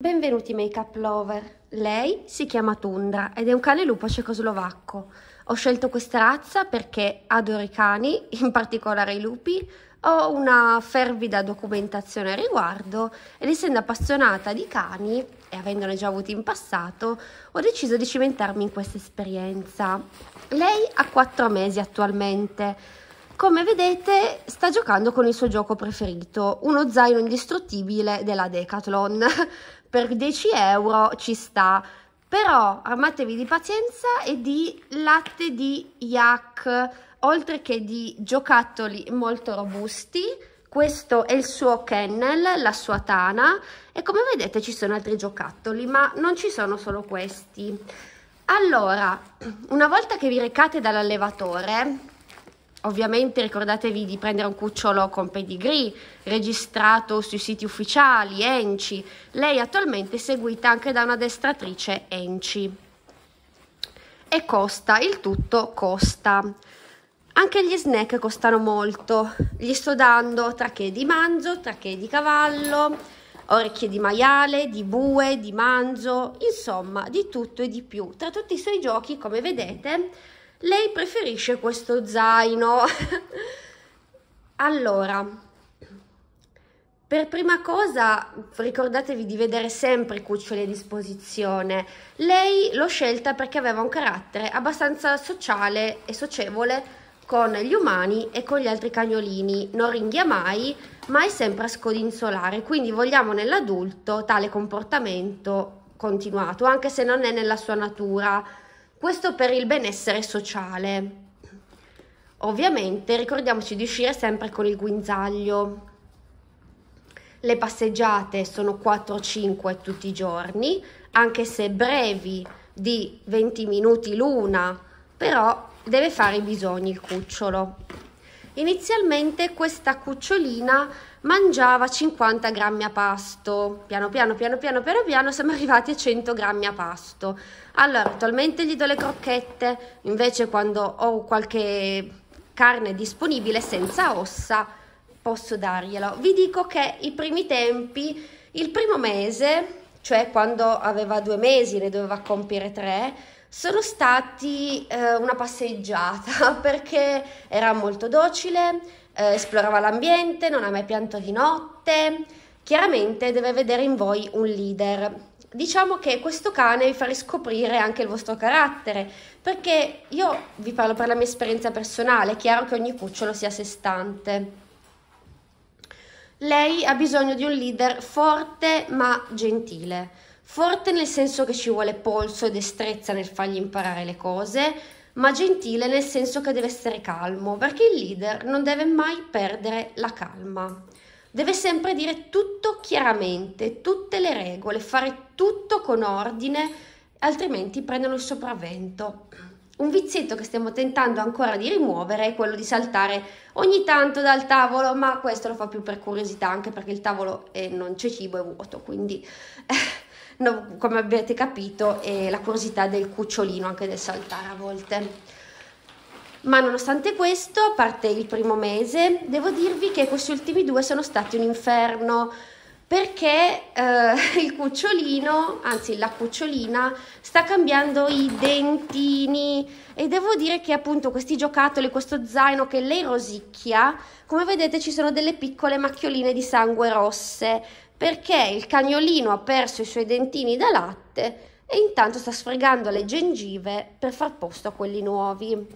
Benvenuti Makeup Lover. Lei si chiama Tundra ed è un cane lupo cecoslovacco. Ho scelto questa razza perché adoro i cani, in particolare i lupi. Ho una fervida documentazione al riguardo ed essendo appassionata di cani e avendone già avuti in passato, ho deciso di cimentarmi in questa esperienza. Lei ha 4 mesi attualmente. Come vedete sta giocando con il suo gioco preferito, uno zaino indistruttibile della Decathlon. per 10 euro ci sta. Però armatevi di pazienza e di latte di yak, oltre che di giocattoli molto robusti. Questo è il suo kennel, la sua tana e come vedete ci sono altri giocattoli, ma non ci sono solo questi. Allora, una volta che vi recate dall'allevatore, Ovviamente ricordatevi di prendere un cucciolo con pedigree, registrato sui siti ufficiali, ENCI. Lei attualmente è seguita anche da una destratrice ENCI. E costa, il tutto costa. Anche gli snack costano molto. Gli sto dando trachee di manzo, trachee di cavallo, orecchie di maiale, di bue, di manzo, insomma di tutto e di più. Tra tutti i suoi giochi, come vedete, lei preferisce questo zaino. allora, per prima cosa ricordatevi di vedere sempre i cuccioli a disposizione. Lei l'ho scelta perché aveva un carattere abbastanza sociale e socievole con gli umani e con gli altri cagnolini. Non ringhia mai, ma è sempre a scodinzolare. Quindi vogliamo nell'adulto tale comportamento continuato, anche se non è nella sua natura questo per il benessere sociale. Ovviamente ricordiamoci di uscire sempre con il guinzaglio. Le passeggiate sono 4-5 tutti i giorni, anche se brevi di 20 minuti l'una, però deve fare i bisogni il cucciolo. Inizialmente questa cucciolina mangiava 50 grammi a pasto, piano piano piano piano piano piano siamo arrivati a 100 grammi a pasto. Allora, attualmente gli do le crocchette, invece quando ho qualche carne disponibile senza ossa posso darglielo. Vi dico che i primi tempi, il primo mese, cioè quando aveva due mesi, ne doveva compiere tre, sono stati eh, una passeggiata perché era molto docile, eh, esplorava l'ambiente, non ha mai pianto di notte, chiaramente deve vedere in voi un leader. Diciamo che questo cane vi fa riscoprire anche il vostro carattere, perché io vi parlo per la mia esperienza personale, è chiaro che ogni cucciolo sia sé stante. Lei ha bisogno di un leader forte ma gentile Forte nel senso che ci vuole polso e destrezza nel fargli imparare le cose, ma gentile nel senso che deve essere calmo, perché il leader non deve mai perdere la calma. Deve sempre dire tutto chiaramente, tutte le regole, fare tutto con ordine, altrimenti prendono il sopravvento. Un vizietto che stiamo tentando ancora di rimuovere è quello di saltare ogni tanto dal tavolo, ma questo lo fa più per curiosità, anche perché il tavolo eh, non c'è cibo, è vuoto, quindi no, come avete capito, è la curiosità del cucciolino, anche del saltare a volte. Ma nonostante questo, a parte il primo mese, devo dirvi che questi ultimi due sono stati un inferno perché eh, il cucciolino, anzi la cucciolina, sta cambiando i dentini e devo dire che appunto questi giocattoli, questo zaino che lei rosicchia, come vedete ci sono delle piccole macchioline di sangue rosse, perché il cagnolino ha perso i suoi dentini da latte e intanto sta sfregando le gengive per far posto a quelli nuovi.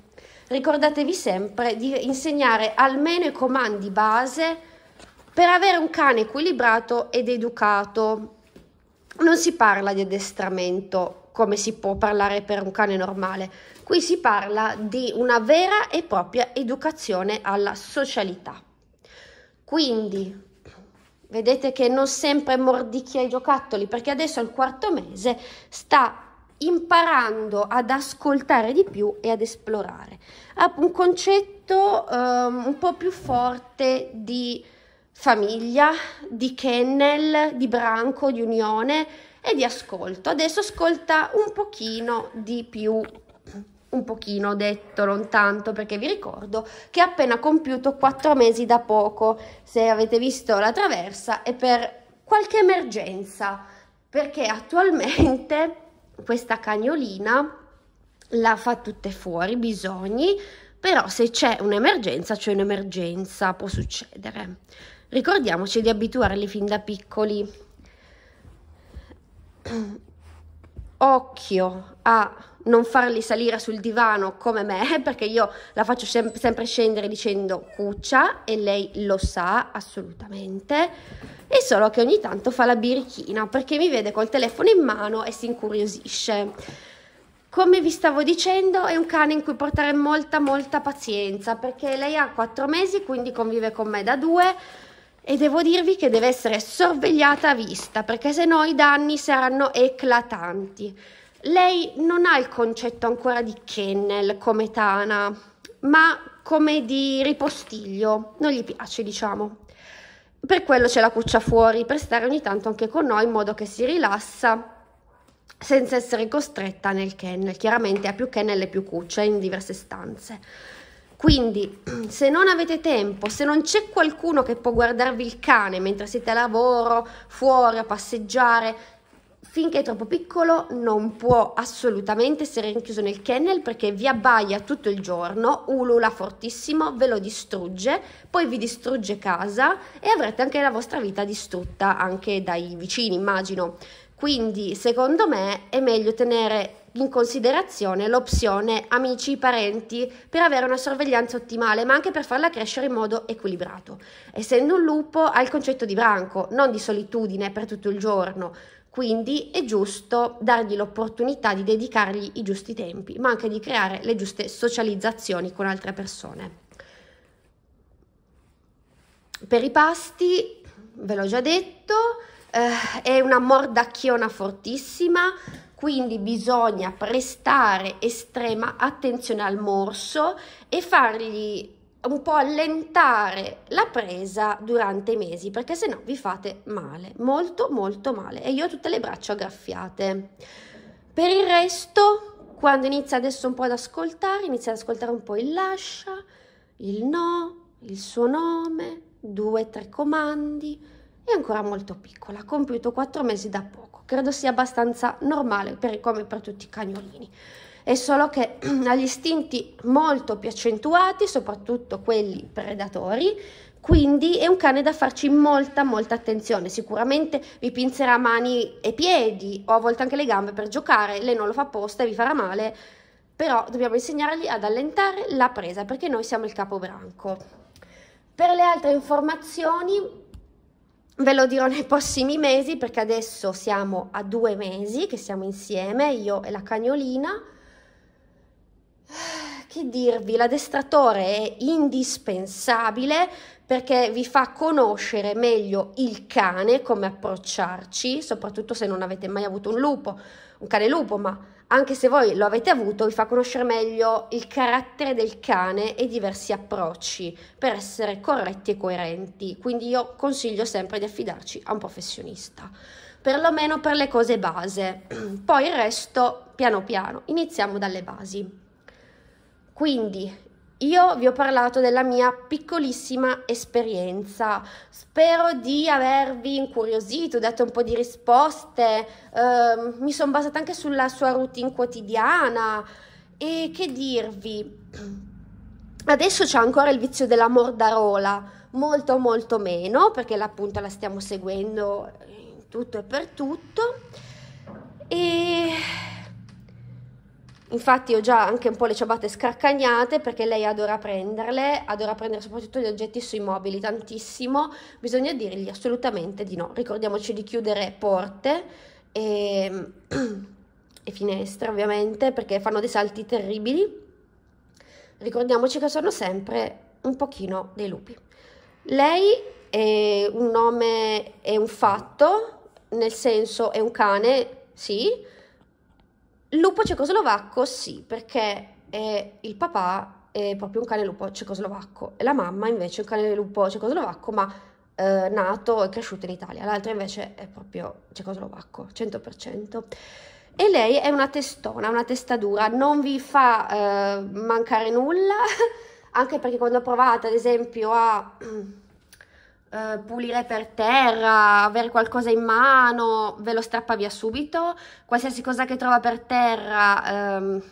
Ricordatevi sempre di insegnare almeno i comandi base per avere un cane equilibrato ed educato. Non si parla di addestramento come si può parlare per un cane normale, qui si parla di una vera e propria educazione alla socialità. Quindi Vedete che non sempre mordicchia i giocattoli perché adesso al quarto mese sta imparando ad ascoltare di più e ad esplorare. Ha un concetto um, un po' più forte di famiglia, di kennel, di branco, di unione e di ascolto. Adesso ascolta un pochino di più un pochino detto, non tanto, perché vi ricordo che ha appena compiuto quattro mesi da poco, se avete visto la traversa, e per qualche emergenza, perché attualmente questa cagnolina la fa tutte fuori, bisogni, però se c'è un'emergenza, c'è un'emergenza, può succedere. Ricordiamoci di abituarli fin da piccoli. occhio a non farli salire sul divano come me, perché io la faccio sem- sempre scendere dicendo cuccia e lei lo sa assolutamente. E solo che ogni tanto fa la birichina perché mi vede col telefono in mano e si incuriosisce. Come vi stavo dicendo, è un cane in cui portare molta molta pazienza perché lei ha quattro mesi, quindi convive con me da due e devo dirvi che deve essere sorvegliata a vista perché se no i danni saranno eclatanti. Lei non ha il concetto ancora di kennel come tana, ma come di ripostiglio, non gli piace diciamo. Per quello c'è la cuccia fuori, per stare ogni tanto anche con noi in modo che si rilassa senza essere costretta nel kennel. Chiaramente ha più kennel e più cuccia in diverse stanze. Quindi, se non avete tempo, se non c'è qualcuno che può guardarvi il cane mentre siete a lavoro, fuori a passeggiare, finché è troppo piccolo non può assolutamente essere rinchiuso nel kennel perché vi abbaia tutto il giorno, ulula fortissimo, ve lo distrugge, poi vi distrugge casa e avrete anche la vostra vita distrutta anche dai vicini, immagino. Quindi, secondo me, è meglio tenere in considerazione l'opzione amici, parenti, per avere una sorveglianza ottimale, ma anche per farla crescere in modo equilibrato. Essendo un lupo ha il concetto di branco, non di solitudine per tutto il giorno, quindi è giusto dargli l'opportunità di dedicargli i giusti tempi, ma anche di creare le giuste socializzazioni con altre persone. Per i pasti, ve l'ho già detto, eh, è una mordacchiona fortissima, quindi bisogna prestare estrema attenzione al morso e fargli un po' allentare la presa durante i mesi perché se no vi fate male, molto molto male e io ho tutte le braccia aggraffiate. Per il resto, quando inizia adesso un po' ad ascoltare, inizia ad ascoltare un po' il lascia, il no, il suo nome, due tre comandi, è ancora molto piccola, ha compiuto 4 mesi da poco, credo sia abbastanza normale per, come per tutti i cagnolini. È solo che ha gli istinti molto più accentuati, soprattutto quelli predatori, quindi è un cane da farci molta molta attenzione, sicuramente vi pinzerà mani e piedi o a volte anche le gambe per giocare, lei non lo fa apposta e vi farà male, però dobbiamo insegnargli ad allentare la presa perché noi siamo il capobranco. Per le altre informazioni ve lo dirò nei prossimi mesi perché adesso siamo a due mesi che siamo insieme, io e la cagnolina. Ah, che dirvi, l'addestratore è indispensabile perché vi fa conoscere meglio il cane, come approcciarci, soprattutto se non avete mai avuto un lupo, un cane lupo, ma anche se voi lo avete avuto, vi fa conoscere meglio il carattere del cane e diversi approcci per essere corretti e coerenti. Quindi io consiglio sempre di affidarci a un professionista, perlomeno per le cose base. Poi il resto, piano piano, iniziamo dalle basi. Quindi io vi ho parlato della mia piccolissima esperienza, spero di avervi incuriosito, dato un po' di risposte, eh, mi sono basata anche sulla sua routine quotidiana e che dirvi, adesso c'è ancora il vizio della mordarola, molto molto meno perché appunto la stiamo seguendo in tutto e per tutto e Infatti ho già anche un po' le ciabatte scarcagnate perché lei adora prenderle, adora prendere soprattutto gli oggetti sui mobili tantissimo. Bisogna dirgli assolutamente di no. Ricordiamoci di chiudere porte e, e finestre ovviamente perché fanno dei salti terribili. Ricordiamoci che sono sempre un pochino dei lupi. Lei è un nome, è un fatto, nel senso è un cane, sì, Lupo cecoslovacco sì, perché eh, il papà è proprio un cane lupo cecoslovacco e la mamma invece è un cane lupo cecoslovacco ma eh, nato e cresciuto in Italia, l'altro invece è proprio cecoslovacco, 100%. E lei è una testona, una testa dura, non vi fa eh, mancare nulla, anche perché quando provate ad esempio a Eh, pulire per terra, avere qualcosa in mano, ve lo strappa via subito. Qualsiasi cosa che trova per terra, um,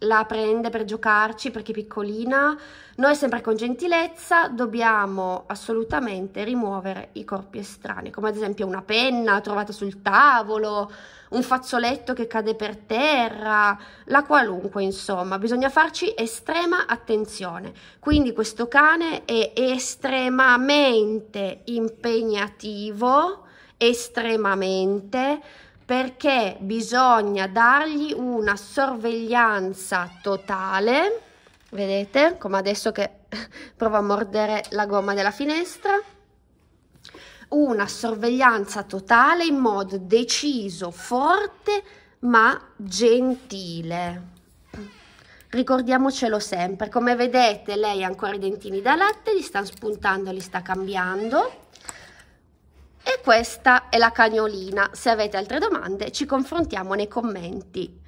la prende per giocarci perché è piccolina. Noi sempre con gentilezza dobbiamo assolutamente rimuovere i corpi estranei, come ad esempio una penna trovata sul tavolo, un fazzoletto che cade per terra, la qualunque insomma. Bisogna farci estrema attenzione. Quindi questo cane è estremamente impegnativo, estremamente perché bisogna dargli una sorveglianza totale, vedete come adesso che provo a mordere la gomma della finestra, una sorveglianza totale in modo deciso, forte ma gentile. Ricordiamocelo sempre, come vedete lei ha ancora i dentini da latte, li sta spuntando, li sta cambiando e questa è la cagnolina. Se avete altre domande ci confrontiamo nei commenti.